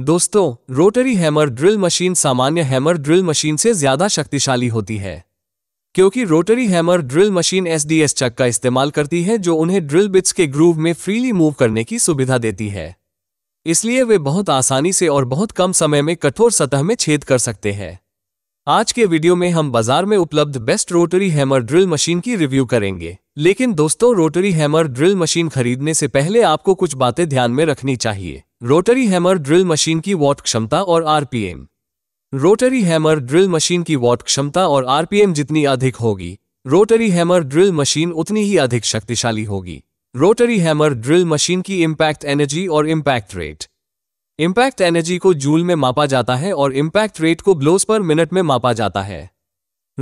दोस्तों rotary hammer drill machine सामान्य hammer drill machine से ज़्यादा शक्तिशाली होती है क्योंकि rotary hammer drill machine S D S chuck का इस्तेमाल करती है जो उन्हें ड्रिल बिट्स के ग्रूव में फ्रीली मूव करने की सुविधा देती है इसलिए वे बहुत आसानी से और बहुत कम समय में कठोर सतह में छेद कर सकते हैं आज के वीडियो में हम बाजार में उपलब्ध best rotary hammer drill machine की रिव्यू करेंगे लेकिन दोस्तों रोटरी हैमर ड्रिल मशीन खरीदने से पहले आपको कुछ बातें ध्यान में रखनी चाहिए रोटरी हैमर ड्रिल मशीन की वॉट क्षमता और RPM rotary hammer drill machine की वॉट क्षमता और आरपीएम जितनी अधिक होगी रोटरी हैमर ड्रिल मशीन उतनी ही अधिक शक्तिशाली होगी रोटरी हैमर ड्रिल मशीन की इम्पैक्ट एनर्जी और इम्पैक्ट रेट इम्पैक्ट एनर्जी को जूल में मापा जाता है और इम्पैक्ट रेट को ग्लोस पर मिनट में मापा जाता है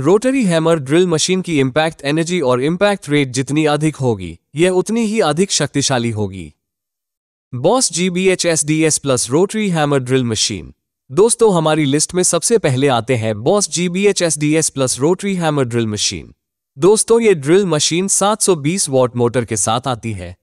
रोटरी हैमर ड्रिल मशीन की इम्पैक्ट एनर्जी और इम्पैक्ट रेट जितनी अधिक होगी यह उतनी ही अधिक शक्तिशाली होगी Bosch G B H S D S plus rotary hammer drill machine दोस्तों हमारी लिस्ट में सबसे पहले आते हैं Bosch G B H S D S plus rotary hammer drill machine दोस्तों ये ड्रिल मशीन 720 वॉट मोटर के साथ आती है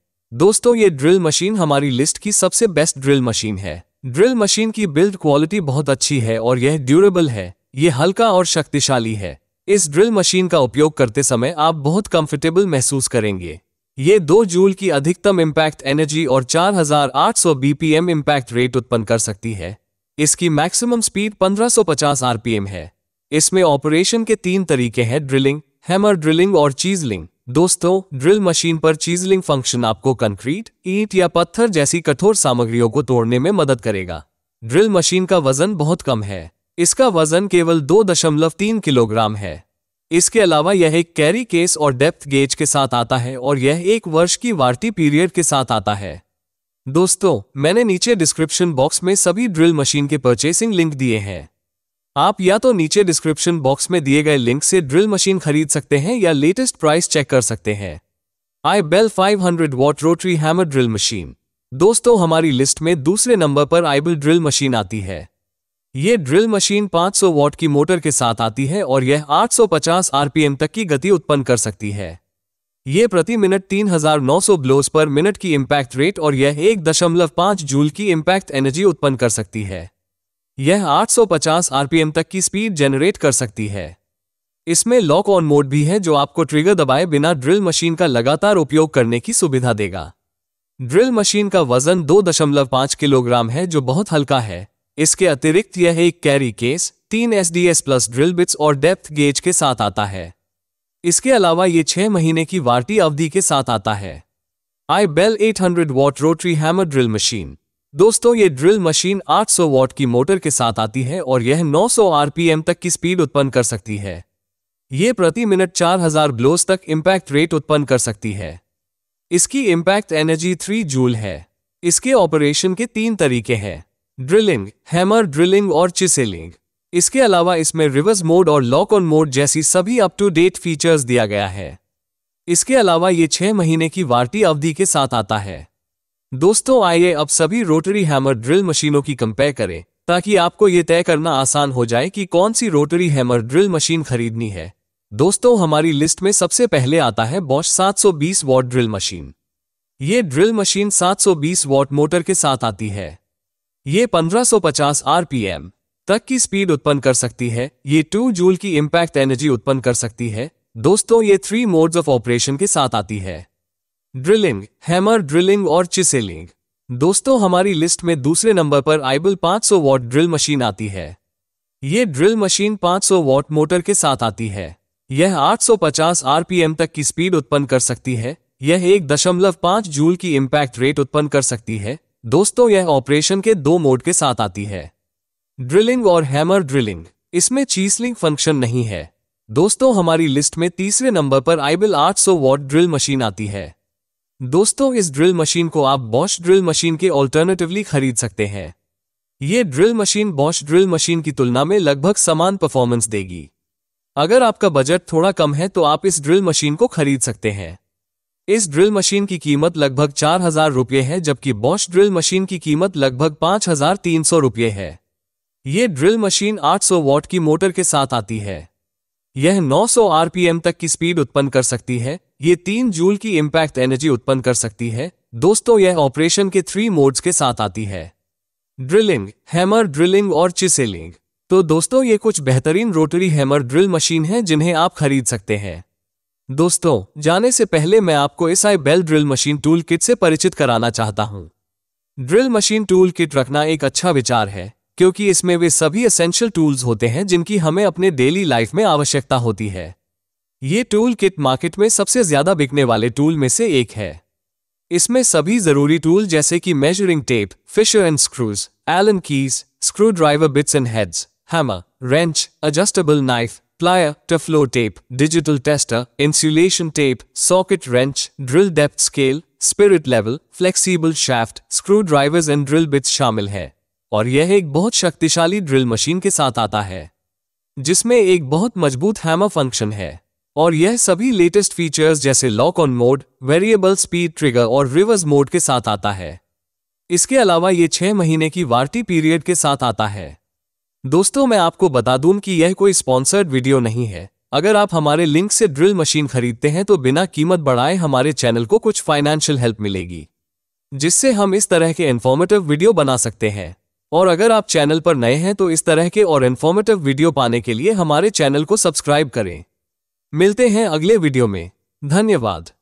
दोस्तों ये ड्रिल मशीन हमारी लिस्ट की सबसे बेस्ट ड्रिल मशीन है ड्रिल मशीन की बिल्ड क्वालिटी बहुत अच्छी है और यह ड्यूरेबल है ये हल्का और शक्तिशाली है इस ड्रिल मशीन का उपयोग करते समय आप बहुत कंफर्टेबल महसूस करेंगे ये दो जूल की अधिकतम इम्पैक्ट एनर्जी और 4800 बीपीएम इम्पैक्ट रेट उत्पन्न कर सकती है इसकी मैक्सिमम स्पीड 1550 आरपीएम है इसमें ऑपरेशन के तीन तरीके हैं ड्रिलिंग हैमर ड्रिलिंग और चीजलिंग दोस्तों ड्रिल मशीन पर चीजलिंग फंक्शन आपको कंक्रीट ईट या पत्थर जैसी कठोर सामग्रियों को तोड़ने में मदद करेगा ड्रिल मशीन का वजन बहुत कम है इसका वजन केवल दो किलोग्राम है इसके अलावा यह एक कैरी केस और डेप्थ गेज के साथ आता है और यह एक वर्ष की वार्टी पीरियड के साथ आता है दोस्तों मैंने नीचे डिस्क्रिप्शन बॉक्स में सभी ड्रिल मशीन के परचेसिंग लिंक दिए हैं आप या तो नीचे डिस्क्रिप्शन बॉक्स में दिए गए लिंक से ड्रिल मशीन खरीद सकते हैं या लेटेस्ट प्राइस चेक कर सकते हैं iBELL 500 hundred watt rotary hammer drill machine दोस्तों हमारी लिस्ट में दूसरे नंबर पर आईबिल ड्रिल मशीन आती है ये ड्रिल मशीन 500 वॉट की मोटर के साथ आती है और यह 850 आरपीएम तक की गति उत्पन्न कर सकती है ये प्रति मिनट 3,900 ब्लोज पर मिनट की इम्पैक्ट रेट और यह 1.5 जूल की इम्पैक्ट एनर्जी उत्पन्न कर सकती है यह 850 आरपीएम तक की स्पीड जनरेट कर सकती है इसमें लॉक ऑन मोड भी है जो आपको ट्रिगर दबाए बिना ड्रिल मशीन का लगातार उपयोग करने की सुविधा देगा ड्रिल मशीन का वजन 2.5 किलोग्राम है जो बहुत हल्का है इसके अतिरिक्त यह एक कैरी केस तीन S D S plus drill bits और डेप्थ गेज के साथ आता है इसके अलावा ये छह महीने की वार्टी अवधि के साथ आता है iBELL 800 watt rotary hammer drill machine दोस्तों ये ड्रिल मशीन 800 वॉट की मोटर के साथ आती है और यह 900 आरपीएम तक की स्पीड उत्पन्न कर सकती है ये प्रति मिनट 4000 ब्लोस तक इम्पैक्ट रेट उत्पन्न कर सकती है इसकी इम्पैक्ट एनर्जी 3 जूल है इसके ऑपरेशन के तीन तरीके हैं ड्रिलिंग हैमर ड्रिलिंग और चिसेलिंग इसके अलावा इसमें रिवर्स मोड और लॉक ऑन मोड जैसी सभी अप टू डेट फीचर्स दिया गया है इसके अलावा ये छह महीने की वार्टी अवधि के साथ आता है दोस्तों आइए अब सभी रोटरी हैमर ड्रिल मशीनों की कंपेयर करें ताकि आपको ये तय करना आसान हो जाए कि कौन सी रोटरी हैमर ड्रिल मशीन खरीदनी है दोस्तों हमारी लिस्ट में सबसे पहले आता है बॉश 720 वॉट ड्रिल मशीन ये ड्रिल मशीन 720 वॉट मोटर के साथ आती है ये 1550 आरपीएम तक की स्पीड उत्पन्न कर सकती है ये टू जूल की इम्पैक्ट एनर्जी उत्पन्न कर सकती है दोस्तों ये थ्री मोड्स ऑफ ऑपरेशन के साथ आती है ड्रिलिंग हैमर ड्रिलिंग और चिसेलिंग दोस्तों हमारी लिस्ट में दूसरे नंबर पर आइबल 500 वॉट ड्रिल मशीन आती है ये ड्रिल मशीन 500 वॉट मोटर के साथ आती है यह 850 आरपीएम तक की स्पीड उत्पन्न कर सकती है यह एक दशमलव पांच जूल की इम्पैक्ट रेट उत्पन्न कर सकती है दोस्तों यह ऑपरेशन के दो मोड के साथ आती है ड्रिलिंग और हैमर ड्रिलिंग इसमें चीसलिंग फंक्शन नहीं है दोस्तों हमारी लिस्ट में तीसरे नंबर पर आईबिल 800 वॉट ड्रिल मशीन आती है दोस्तों इस ड्रिल मशीन को आप बॉश ड्रिल मशीन के ऑल्टरनेटिवली खरीद सकते हैं ये drill machine Bosch drill machine की तुलना में लगभग समान परफॉर्मेंस देगी अगर आपका बजट थोड़ा कम है तो आप इस ड्रिल मशीन को खरीद सकते हैं इस ड्रिल मशीन की कीमत लगभग चार हजार रुपये है जबकि बॉश ड्रिल मशीन की कीमत लगभग पाँच हजार तीन सौ रुपये है ये ड्रिल मशीन 800 वॉट की मोटर के साथ आती है यह 900 आरपीएम तक की स्पीड उत्पन्न कर सकती है ये तीन जूल की इम्पैक्ट एनर्जी उत्पन्न कर सकती है दोस्तों यह ऑपरेशन के थ्री मोड्स के साथ आती है ड्रिलिंग हैमर ड्रिलिंग और चिसेलिंग तो दोस्तों ये कुछ बेहतरीन रोटरी हैमर ड्रिल मशीन है जिन्हें आप खरीद सकते हैं दोस्तों जाने से पहले मैं आपको S iBELL drill machine tool kit से परिचित कराना चाहता हूँ ड्रिल मशीन टूल किट रखना एक अच्छा विचार है क्योंकि इसमें वे सभी एसेंशियल टूल्स होते हैं जिनकी हमें अपने डेली लाइफ में आवश्यकता होती है ये टूल किट मार्केट में सबसे ज्यादा बिकने वाले टूल में से एक है इसमें सभी जरूरी टूल जैसे कि measuring tape fisher and screws Allen keys screw driver bits and heads hammer wrench adjustable knife plier, Teflon tape, digital tester, insulation tape, socket wrench, drill depth scale, spirit level flexible shaft, screwdrivers and drill bits शामिल है और यह एक बहुत शक्तिशाली drill machine के साथ आता है जिसमें एक बहुत मजबूत हैमर फंक्शन है और यह सभी लेटेस्ट फीचर्स जैसे lock on mode variable speed trigger और रिवर्स मोड के साथ आता है इसके अलावा ये छह महीने की वार्टी पीरियड के साथ आता है दोस्तों मैं आपको बता दूं कि यह कोई स्पॉन्सर्ड वीडियो नहीं है अगर आप हमारे लिंक से ड्रिल मशीन खरीदते हैं तो बिना कीमत बढ़ाए हमारे चैनल को कुछ फाइनेंशियल हेल्प मिलेगी जिससे हम इस तरह के इन्फॉर्मेटिव वीडियो बना सकते हैं और अगर आप चैनल पर नए हैं तो इस तरह के और इन्फॉर्मेटिव वीडियो पाने के लिए हमारे चैनल को सब्सक्राइब करें मिलते हैं अगले वीडियो में धन्यवाद